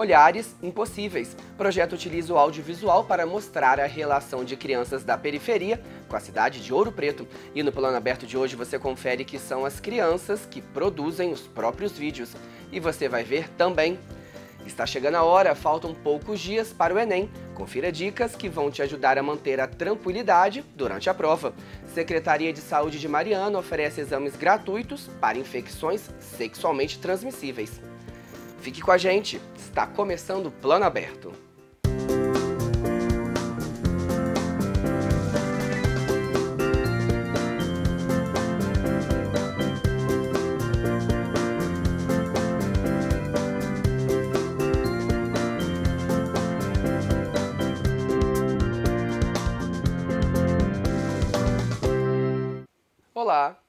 Olhares Impossíveis. O projeto utiliza o audiovisual para mostrar a relação de crianças da periferia com a cidade de Ouro Preto. E no plano aberto de hoje você confere que são as crianças que produzem os próprios vídeos. E você vai ver também Está chegando a hora, faltam poucos dias para o Enem. Confira dicas que vão te ajudar a manter a tranquilidade durante a prova. Secretaria de Saúde de Mariana oferece exames gratuitos para infecções sexualmente transmissíveis. Fique com a gente, está começando o Plano Aberto. Olá,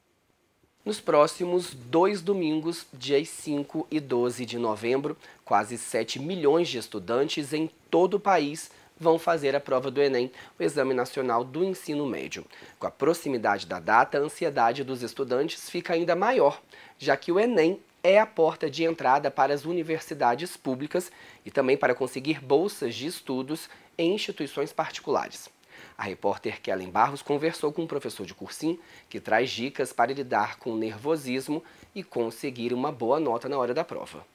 nos próximos dois domingos, dias 5 e 12 de novembro, quase 7 milhões de estudantes em todo o país vão fazer a prova do Enem, o Exame Nacional do Ensino Médio. Com a proximidade da data, a ansiedade dos estudantes fica ainda maior, já que o Enem é a porta de entrada para as universidades públicas e também para conseguir bolsas de estudos em instituições particulares. A repórter Kellen Barros conversou com um professor de cursinho que traz dicas para lidar com o nervosismo e conseguir uma boa nota na hora da prova.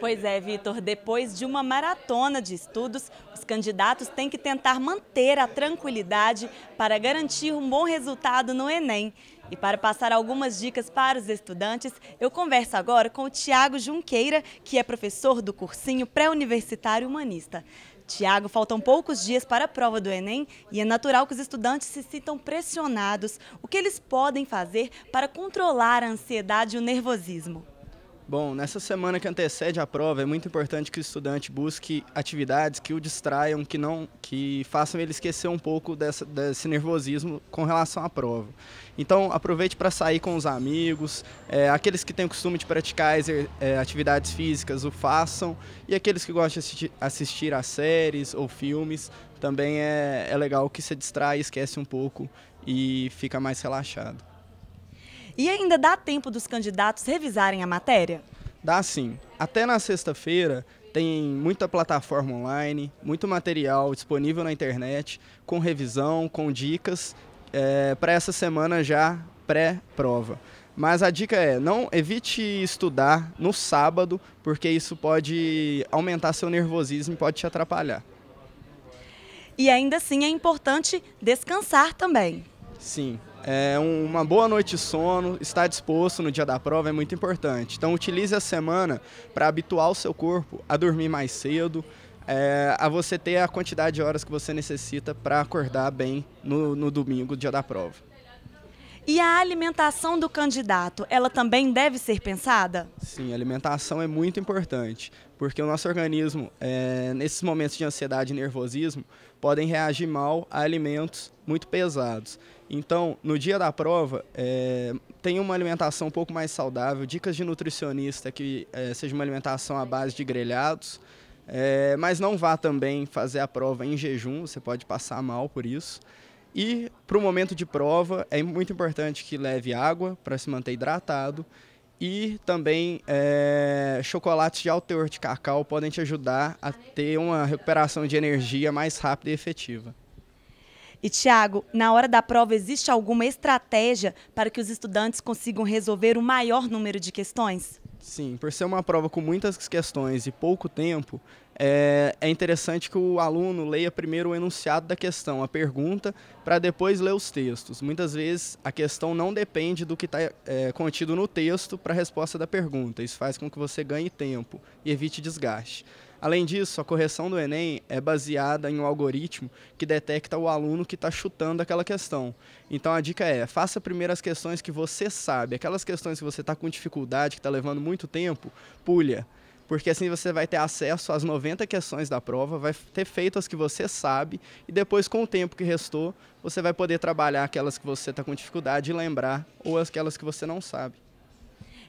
Pois é, Vitor, depois de uma maratona de estudos, os candidatos têm que tentar manter a tranquilidade para garantir um bom resultado no Enem. E para passar algumas dicas para os estudantes, eu converso agora com o Tiago Junqueira, que é professor do cursinho pré-universitário humanista. Tiago, faltam poucos dias para a prova do Enem e é natural que os estudantes se sintam pressionados. O que eles podem fazer para controlar a ansiedade e o nervosismo? Bom, nessa semana que antecede a prova, é muito importante que o estudante busque atividades que o distraiam, que não, que façam ele esquecer um pouco dessa, desse nervosismo com relação à prova. Então, aproveite para sair com os amigos, é, aqueles que têm o costume de praticar é, atividades físicas, o façam, e aqueles que gostam de assistir, assistir a séries ou filmes, também é, é legal que se distrai, esquece um pouco e fica mais relaxado. E ainda dá tempo dos candidatos revisarem a matéria? Dá sim. Até na sexta-feira tem muita plataforma online, muito material disponível na internet, com revisão, com dicas é, para essa semana já pré-prova. Mas a dica é, não evite estudar no sábado, porque isso pode aumentar seu nervosismo e pode te atrapalhar. E ainda assim é importante descansar também. Sim, é, uma boa noite de sono, estar disposto no dia da prova é muito importante. Então utilize a semana para habituar o seu corpo a dormir mais cedo, é, a você ter a quantidade de horas que você necessita para acordar bem no, no domingo, dia da prova. E a alimentação do candidato, ela também deve ser pensada? Sim, a alimentação é muito importante, porque o nosso organismo, é, nesses momentos de ansiedade e nervosismo, podem reagir mal a alimentos muito pesados. Então, no dia da prova, é, tem uma alimentação um pouco mais saudável, dicas de nutricionista que é, seja uma alimentação à base de grelhados, é, mas não vá também fazer a prova em jejum, você pode passar mal por isso. E para o momento de prova, é muito importante que leve água para se manter hidratado. E também é, chocolates de alto teor de cacau podem te ajudar a ter uma recuperação de energia mais rápida e efetiva. E, Tiago, na hora da prova, existe alguma estratégia para que os estudantes consigam resolver o maior número de questões? Sim, por ser uma prova com muitas questões e pouco tempo, é, é interessante que o aluno leia primeiro o enunciado da questão, a pergunta, para depois ler os textos. Muitas vezes a questão não depende do que está é, contido no texto para a resposta da pergunta. Isso faz com que você ganhe tempo e evite desgaste. Além disso, a correção do Enem é baseada em um algoritmo que detecta o aluno que está chutando aquela questão. Então a dica é: faça primeiro as questões que você sabe, aquelas questões que você está com dificuldade, que está levando muito tempo, pulha. Porque assim você vai ter acesso às 90 questões da prova, vai ter feito as que você sabe e depois, com o tempo que restou, você vai poder trabalhar aquelas que você está com dificuldade e lembrar ou aquelas que você não sabe.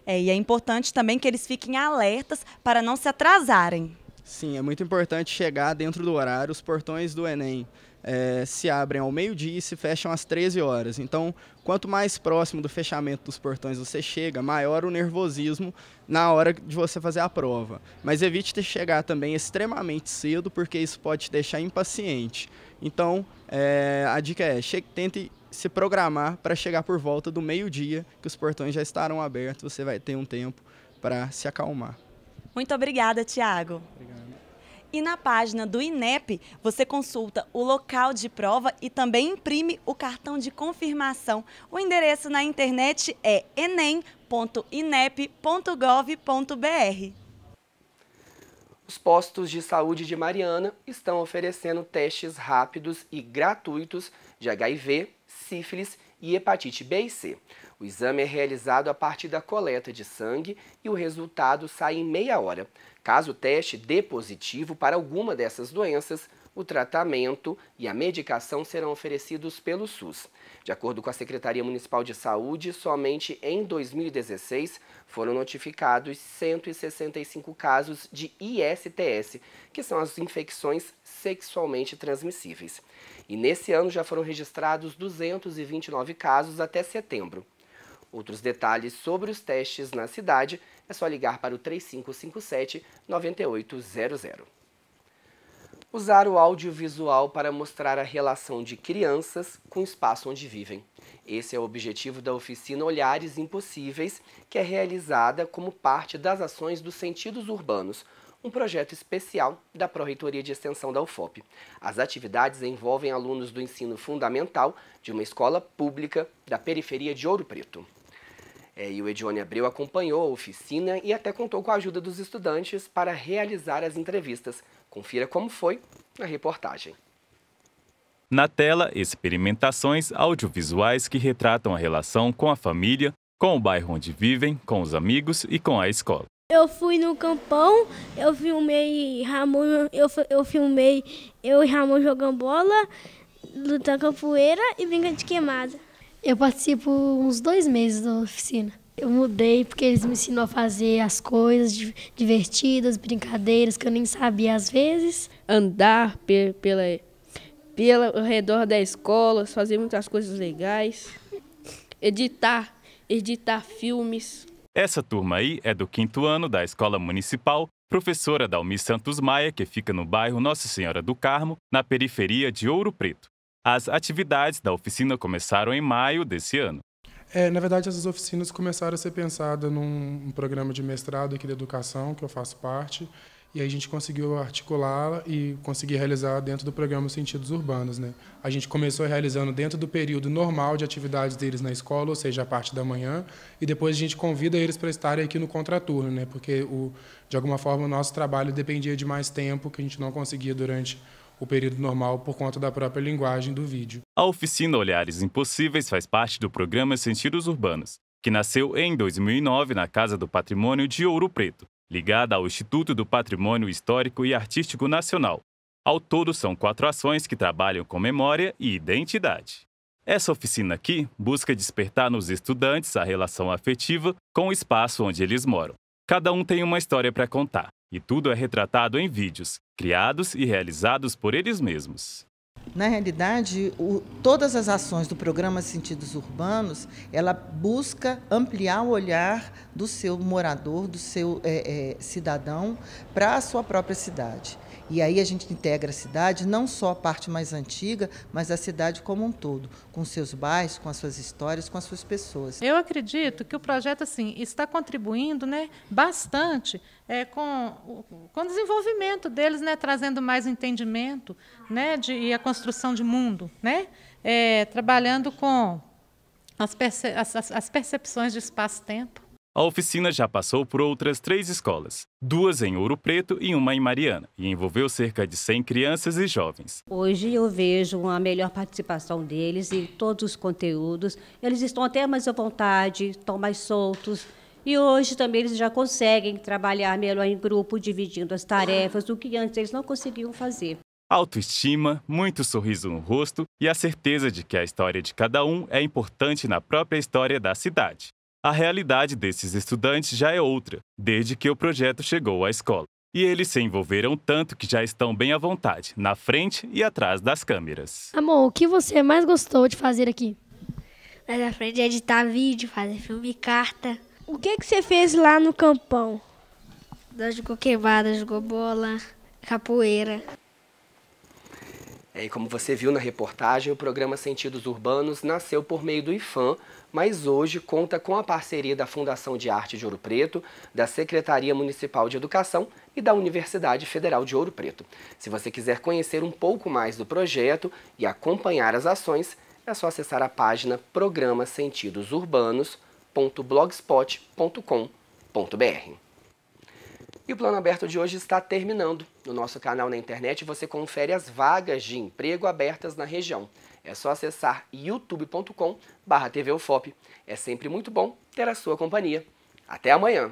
É, e é importante também que eles fiquem alertas para não se atrasarem. Sim, é muito importante chegar dentro do horário. Os portões do Enem é, se abrem ao meio-dia e se fecham às 13 horas. Então, quanto mais próximo do fechamento dos portões você chega, maior o nervosismo na hora de você fazer a prova. Mas evite chegar também extremamente cedo, porque isso pode te deixar impaciente. Então, é, a dica é: chegue, tente se programar para chegar por volta do meio-dia, que os portões já estarão abertos, você vai ter um tempo para se acalmar. Muito obrigada, Tiago. E na página do INEP, você consulta o local de prova e também imprime o cartão de confirmação. O endereço na internet é enem.inep.gov.br. Os postos de saúde de Mariana estão oferecendo testes rápidos e gratuitos de HIV, sífilis e e hepatite B e C. O exame é realizado a partir da coleta de sangue e o resultado sai em meia hora. Caso o teste dê positivo para alguma dessas doenças, o tratamento e a medicação serão oferecidos pelo SUS. De acordo com a Secretaria Municipal de Saúde, somente em 2016 foram notificados 165 casos de ISTS, que são as infecções sexualmente transmissíveis. E nesse ano já foram registrados 229 casos até setembro. Outros detalhes sobre os testes na cidade é só ligar para o 3557 9800 usar o audiovisual para mostrar a relação de crianças com o espaço onde vivem. Esse é o objetivo da oficina Olhares Impossíveis, que é realizada como parte das ações dos sentidos urbanos, um projeto especial da Pró-Reitoria de Extensão da UFOP. As atividades envolvem alunos do ensino fundamental de uma escola pública da periferia de Ouro Preto. É, e o Edione Abreu acompanhou a oficina e até contou com a ajuda dos estudantes para realizar as entrevistas Confira como foi na reportagem. Na tela, experimentações audiovisuais que retratam a relação com a família, com o bairro onde vivem, com os amigos e com a escola. Eu fui no campão, eu filmei Ramon, eu, eu filmei eu e Ramon jogando bola, lutando capoeira e brincando de queimada. Eu participo uns dois meses da oficina. Eu mudei porque eles me ensinam a fazer as coisas divertidas, brincadeiras que eu nem sabia às vezes. Andar pe pela, pela, ao redor da escola, fazer muitas coisas legais. Editar, editar filmes. Essa turma aí é do quinto ano da Escola Municipal, professora Dalmi Santos Maia, que fica no bairro Nossa Senhora do Carmo, na periferia de Ouro Preto. As atividades da oficina começaram em maio desse ano. É, na verdade, essas oficinas começaram a ser pensadas num um programa de mestrado aqui de educação, que eu faço parte, e a gente conseguiu articulá-la e conseguir realizar dentro do programa Sentidos Urbanos. Né? A gente começou realizando dentro do período normal de atividades deles na escola, ou seja, a parte da manhã, e depois a gente convida eles para estarem aqui no contraturno, né? porque, o, de alguma forma, o nosso trabalho dependia de mais tempo que a gente não conseguia durante o período normal por conta da própria linguagem do vídeo. A oficina Olhares Impossíveis faz parte do programa Sentidos Urbanos, que nasceu em 2009 na Casa do Patrimônio de Ouro Preto, ligada ao Instituto do Patrimônio Histórico e Artístico Nacional. Ao todo, são quatro ações que trabalham com memória e identidade. Essa oficina aqui busca despertar nos estudantes a relação afetiva com o espaço onde eles moram. Cada um tem uma história para contar, e tudo é retratado em vídeos, criados e realizados por eles mesmos. Na realidade, o, todas as ações do programa Sentidos Urbanos, ela busca ampliar o olhar do seu morador, do seu é, é, cidadão, para a sua própria cidade. E aí a gente integra a cidade, não só a parte mais antiga, mas a cidade como um todo, com seus bairros, com as suas histórias, com as suas pessoas. Eu acredito que o projeto assim está contribuindo, né, bastante é, com, com o desenvolvimento deles, né, trazendo mais entendimento né, de, e a construção de mundo, né, é, trabalhando com as, perce, as, as percepções de espaço-tempo, a oficina já passou por outras três escolas, duas em Ouro Preto e uma em Mariana, e envolveu cerca de 100 crianças e jovens. Hoje eu vejo a melhor participação deles em todos os conteúdos. Eles estão até mais à vontade, estão mais soltos. E hoje também eles já conseguem trabalhar melhor em grupo, dividindo as tarefas, o que antes eles não conseguiam fazer. Autoestima, muito sorriso no rosto e a certeza de que a história de cada um é importante na própria história da cidade. A realidade desses estudantes já é outra, desde que o projeto chegou à escola. E eles se envolveram tanto que já estão bem à vontade, na frente e atrás das câmeras. Amor, o que você mais gostou de fazer aqui? Lá na frente é editar vídeo, fazer filme e carta. O que, que você fez lá no campão? Dó de queimada, jogou bola, capoeira. É, e como você viu na reportagem, o programa Sentidos Urbanos nasceu por meio do IFAM, mas hoje conta com a parceria da Fundação de Arte de Ouro Preto, da Secretaria Municipal de Educação e da Universidade Federal de Ouro Preto. Se você quiser conhecer um pouco mais do projeto e acompanhar as ações, é só acessar a página programasentidosurbanos.blogspot.com.br. E o plano aberto de hoje está terminando. No nosso canal na internet você confere as vagas de emprego abertas na região. É só acessar youtube.com/tvufop. É sempre muito bom ter a sua companhia. Até amanhã.